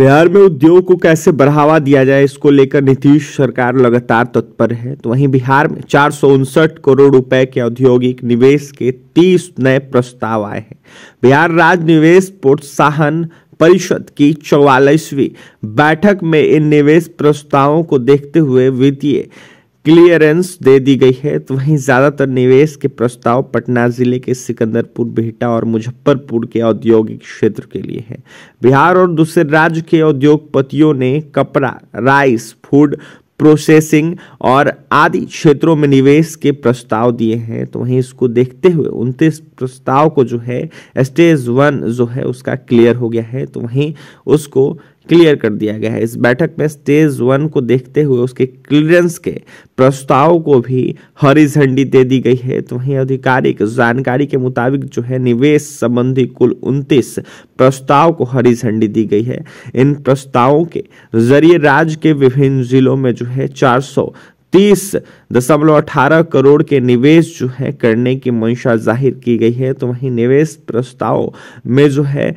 बिहार में उद्योग को कैसे बढ़ावा दिया जाए इसको लेकर नीतीश सरकार लगातार तत्पर है तो वहीं बिहार में चार करोड़ रुपए के औद्योगिक निवेश के 30 नए प्रस्ताव आए हैं बिहार राज्य निवेश प्रोत्साहन परिषद की चौवालीसवीं बैठक में इन निवेश प्रस्तावों को देखते हुए वित्तीय क्लियरेंस दे दी गई है तो वहीं ज़्यादातर निवेश के प्रस्ताव पटना जिले के सिकंदरपुर बिहटा और मुजफ्फरपुर के औद्योगिक क्षेत्र के लिए है बिहार और दूसरे राज्य के उद्योगपतियों ने कपड़ा राइस फूड प्रोसेसिंग और आदि क्षेत्रों में निवेश के प्रस्ताव दिए हैं तो वहीं इसको देखते हुए उनतीस प्रस्ताव को जो है स्टेज वन जो है उसका क्लियर हो गया है तो वहीं उसको क्लियर कर दिया गया है इस बैठक में स्टेज वन को देखते हुए उसके क्लियरेंस के प्रस्ताव को भी हरी झंडी दे दी गई है तो वहीं आधिकारिक जानकारी के मुताबिक जो है निवेश संबंधी कुल उनतीस प्रस्ताव को हरी झंडी दी गई है इन प्रस्तावों के जरिए राज्य के विभिन्न जिलों में जो है चार तीस दशमलव अठारह करोड़ के निवेश जो है करने की मंशा जाहिर की गई है तो वहीं निवेश प्रस्ताव में जो है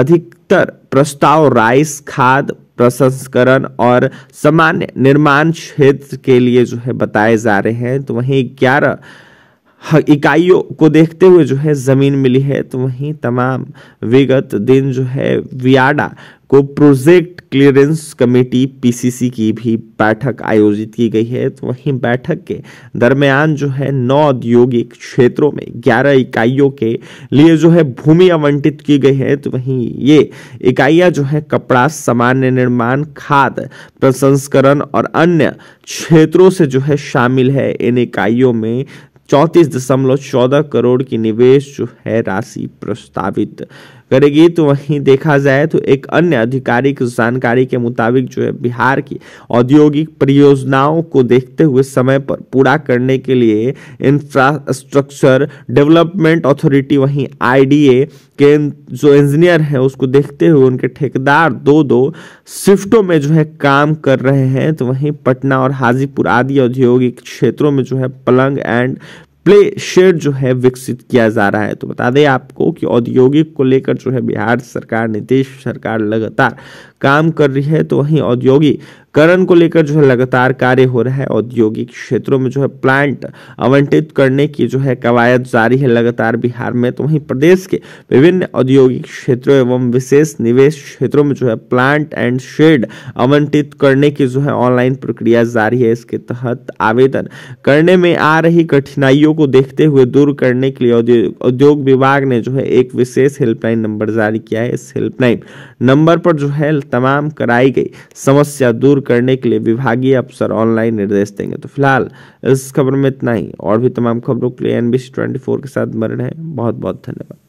अधिकतर प्रस्ताव राइस खाद प्रसंस्करण और सामान्य निर्माण क्षेत्र के लिए जो है बताए जा रहे हैं तो वहीं ग्यारह इकाइयों को देखते हुए जो है ज़मीन मिली है तो वहीं तमाम विगत दिन जो है वियाडा को प्रोजेक्ट क्लियरेंस कमेटी पीसीसी की भी बैठक आयोजित की गई है तो वहीं बैठक के दरमियान जो है नौ औद्योगिक क्षेत्रों में ग्यारह इकाइयों के लिए जो है भूमि आवंटित की गई है तो वहीं ये इकाइयां जो है कपड़ा सामान्य निर्माण खाद प्रसंस्करण और अन्य क्षेत्रों से जो है शामिल है इन इकाइयों में चौंतीस दशमलव चौदह करोड़ की निवेश जो है राशि प्रस्तावित करेगी तो वहीं देखा जाए तो एक अन्य आधिकारिक जानकारी के मुताबिक जो है बिहार की औद्योगिक परियोजनाओं को देखते हुए समय पर पूरा करने के लिए इंफ्रास्ट्रक्चर डेवलपमेंट अथॉरिटी वहीं आईडीए के जो इंजीनियर हैं उसको देखते हुए उनके ठेकेदार दो दो शिफ्टों में जो है काम कर रहे हैं तो वहीं पटना और हाजीपुर आदि औद्योगिक क्षेत्रों में जो है पलंग एंड प्ले शेड जो है विकसित किया जा रहा है तो बता दें आपको कि औद्योगिक को लेकर जो है बिहार सरकार नीतीश सरकार लगातार काम कर रही है तो वहीं औद्योगिकरण को लेकर जो है लगातार कार्य हो रहा है औद्योगिक क्षेत्रों में जो है प्लांट आवंटित करने की जो है कवायद जारी है लगातार बिहार में तो वहीं प्रदेश के विभिन्न औद्योगिक क्षेत्रों एवं विशेष निवेश क्षेत्रों में जो है प्लांट एंड शेड आवंटित करने की जो है ऑनलाइन प्रक्रिया जारी है इसके तहत आवेदन करने में आ रही कठिनाइयों को देखते हुए दूर करने के लिए उद्योग विभाग ने जो है एक विशेष हेल्पलाइन नंबर जारी किया है इस हेल्पलाइन नंबर पर जो है तमाम कराई गई समस्या दूर करने के लिए विभागीय अफसर ऑनलाइन निर्देश देंगे तो फिलहाल इस खबर में इतना ही और भी तमाम खबरों के लिए एनबीसी ट्वेंटी के साथ मरण है बहुत बहुत धन्यवाद